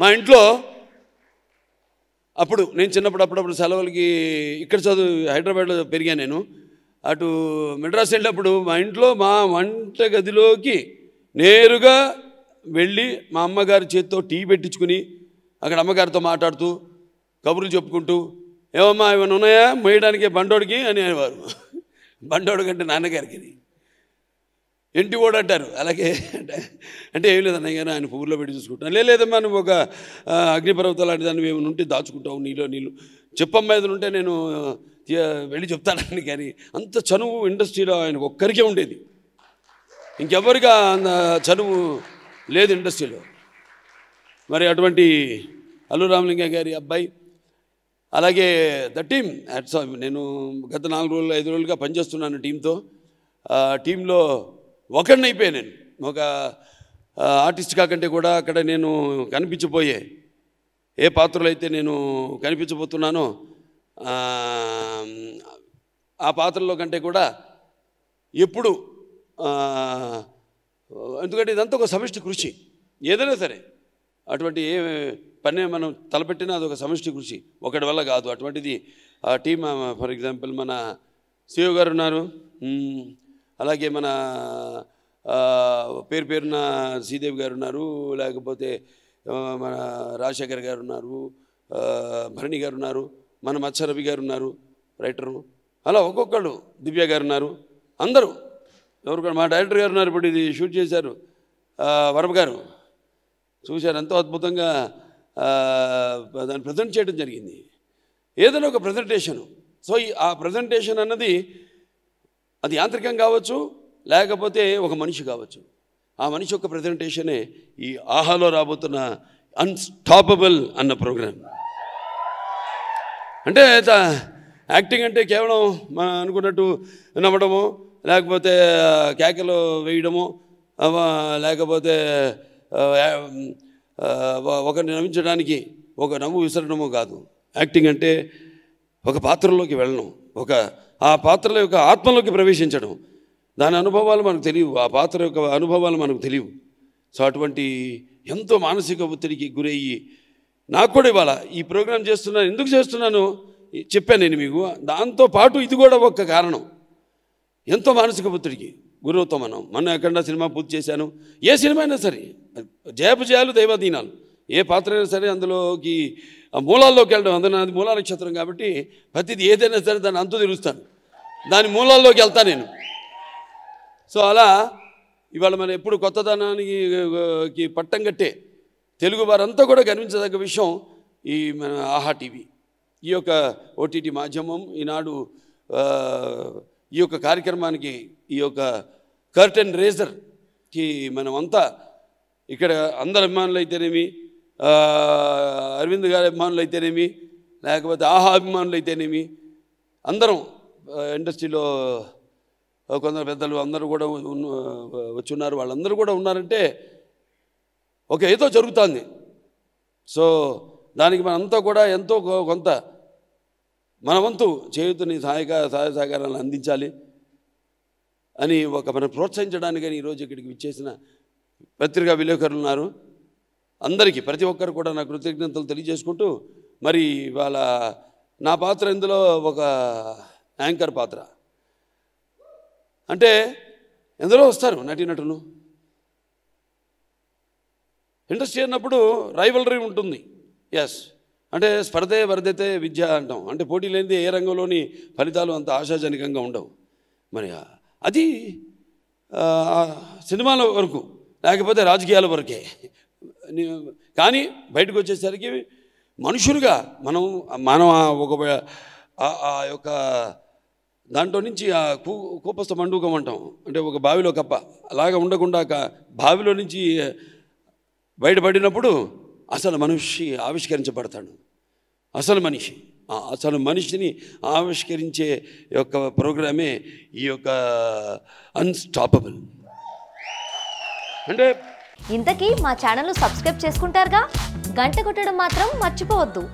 మా ఇంట్లో అప్పుడు నేను చిన్నప్పుడు అప్పుడప్పుడు సెలవులకి ఇక్కడ చదువు హైదరాబాద్లో పెరిగాను నేను అటు మెడ్రాస్ వెళ్ళినప్పుడు మా ఇంట్లో మా వంట గదిలోకి నేరుగా వెళ్ళి మా అమ్మగారి చేతితో టీ పెట్టించుకుని అక్కడ అమ్మగారితో మాట్లాడుతూ కబుర్లు చెప్పుకుంటూ ఏమమ్మా ఏమైనా ఉన్నాయా మేయడానికి బండోడికి అని అనేవారు బండోడు కంటే నాన్నగారికి ఇంటి కూడా అంటారు అలాగే అంటే ఏం లేదన్నా కానీ ఆయన ఊర్లో పెట్టి చూసుకుంటాను లేదమ్మా నువ్వు ఒక అగ్నిపర్వతం లాంటి దాన్ని మేము ఉంటే దాచుకుంటావు నీళ్ళు నీళ్ళు చెప్పమ్మా ఏదైనా ఉంటే నేను వెళ్ళి చెప్తానని కానీ అంత చనువు ఇండస్ట్రీలో ఆయన ఒక్కరికే ఉండేది అంత చనువు లేదు ఇండస్ట్రీలో మరి అటువంటి అల్లు రామలింగ గారి అబ్బాయి అలాగే ద టీమ్ నేను గత నాలుగు రోజులు ఐదు రోజులుగా పనిచేస్తున్నాను టీంతో టీంలో ఒకడిని అయిపోయా నేను ఒక ఆర్టిస్ట్ కాకంటే కూడా అక్కడ నేను కనిపించబోయే ఏ పాత్రలు అయితే నేను కనిపించబోతున్నానో ఆ పాత్రలో కంటే కూడా ఎప్పుడు ఎందుకంటే ఇదంతా ఒక సమిష్టి కృషి ఏదైనా సరే అటువంటి ఏ పని మనం తలపెట్టినా ఒక సమిష్టి కృషి ఒకటి వల్ల కాదు అటువంటిది టీమ్ ఫర్ ఎగ్జాంపుల్ మన సిఇఓ గారు ఉన్నారు అలాగే మన పేరు పేరున శ్రీదేవి గారు ఉన్నారు లేకపోతే మన రాజశేఖర్ గారు ఉన్నారు భరణి గారు ఉన్నారు మన మత్సరవి గారు ఉన్నారు రైటరు అలా ఒక్కొక్కళ్ళు దివ్య గారు ఉన్నారు అందరూ ఎవరు కూడా మా డైరెక్టర్ గారు ఉన్నారు ఇప్పుడు ఇది షూట్ చేశారు వరమ గారు చూశారు ఎంతో అద్భుతంగా దాన్ని ప్రజెంట్ చేయడం జరిగింది ఏదైనా ఒక ప్రజెంటేషను సో ఆ ప్రజెంటేషన్ అన్నది అది యాంత్రికం కావచ్చు లేకపోతే ఒక మనిషి కావచ్చు ఆ మనిషి యొక్క ప్రజెంటేషనే ఈ ఆహాలో రాబోతున్న అన్స్టాపబుల్ అన్న ప్రోగ్రామ్ అంటే యాక్టింగ్ అంటే కేవలం మనం అనుకున్నట్టు నవ్వడము లేకపోతే కేకలు వేయడము లేకపోతే ఒకరిని నవ్వించడానికి ఒక నవ్వు విసరడము కాదు యాక్టింగ్ అంటే ఒక పాత్రలోకి వెళ్ళడం ఒక ఆ పాత్రల యొక్క ఆత్మలోకి ప్రవేశించడం దాని అనుభవాలు మనకు తెలియవు ఆ పాత్ర యొక్క అనుభవాలు మనకు తెలియవు సో అటువంటి ఎంతో మానసిక ఒత్తిడికి గురయ్యి నాకు కూడా ఇవాళ ఈ ప్రోగ్రాం చేస్తున్నాను ఎందుకు చేస్తున్నాను చెప్పాను నేను మీకు దాంతో పాటు ఇది కూడా ఒక కారణం ఎంతో మానసిక ఒత్తిడికి గురవుతాం మనం మొన్న ఎక్కడ సినిమా పూర్తి చేశాను ఏ సినిమా అయినా సరే జయపు జయాలు దైవాధీనాలు ఏ పాత్ర అయినా సరే అందులోకి ఆ మూలాల్లోకి వెళ్ళడం అందులో నాది మూలా నక్షత్రం కాబట్టి ప్రతిది ఏదైనా సరే దాన్ని అంతు తెలుస్తాను దాని మూలాల్లోకి వెళ్తాను నేను సో అలా ఇవాళ మనం ఎప్పుడు కొత్తదనానికి పట్టం కట్టే తెలుగు వారంతా కూడా కనిపించదగ్గ విషయం ఈ మన ఆహా టీవీ ఈ యొక్క ఓటీటీ మాధ్యమం ఈనాడు ఈ యొక్క కార్యక్రమానికి ఈ యొక్క కర్టెన్ రేజర్కి మనం అంతా ఇక్కడ అందరి అభిమానులు అయితేనేమి అరవింద్ గారి అభిమానులు అయితేనేమి లేకపోతే ఆహా అభిమానులు అయితేనేమి అందరం ఇండస్ట్రీలో కొందరు పెద్దలు అందరూ కూడా వచ్చి ఉన్నారు వాళ్ళందరూ కూడా ఉన్నారంటే ఒక ఏదో జరుగుతుంది సో దానికి మనంతా కూడా ఎంతో కొంత మన వంతు సహాయక సహాయ సహకారాలను అందించాలి అని ఒక మనం ప్రోత్సహించడానికని ఈరోజు ఇక్కడికి విచ్చేసిన పత్రికా విలేకరులు ఉన్నారు అందరికీ ప్రతి ఒక్కరు కూడా నా కృతజ్ఞతలు తెలియజేసుకుంటూ మరి వాళ్ళ నా పాత్ర ఇందులో ఒక యాంకర్ పాత్ర అంటే ఎందరో వస్తారు నటీనటులు ఇండస్ట్రీ అన్నప్పుడు రైవలరీ ఉంటుంది ఎస్ అంటే స్పర్ధే వరదతే విద్య అంటాం అంటే పోటీ లేనిది ఏ రంగంలోని ఫలితాలు అంత ఆశాజనకంగా ఉండవు మరి అది సినిమాల వరకు లేకపోతే రాజకీయాల వరకే కానీ బయటకు వచ్చేసరికి మనుషులుగా మనం మనం ఒక ఆ యొక్క దాంట్లో నుంచి ఆ కూ కూపస్థ మండూకం అంటాం అంటే ఒక బావిలో కప్ప అలాగా ఉండకుండా బావిలో నుంచి బయటపడినప్పుడు అసలు మనిషి ఆవిష్కరించబడతాడు అసలు మనిషి అసలు మనిషిని ఆవిష్కరించే యొక్క ప్రోగ్రామే ఈ యొక్క అన్స్టాపబుల్ అంటే ఇంతకీ మా ఛానల్ను సబ్స్క్రైబ్ చేసుకుంటారుగా గంట కొట్టడం మాత్రం మర్చిపోవద్దు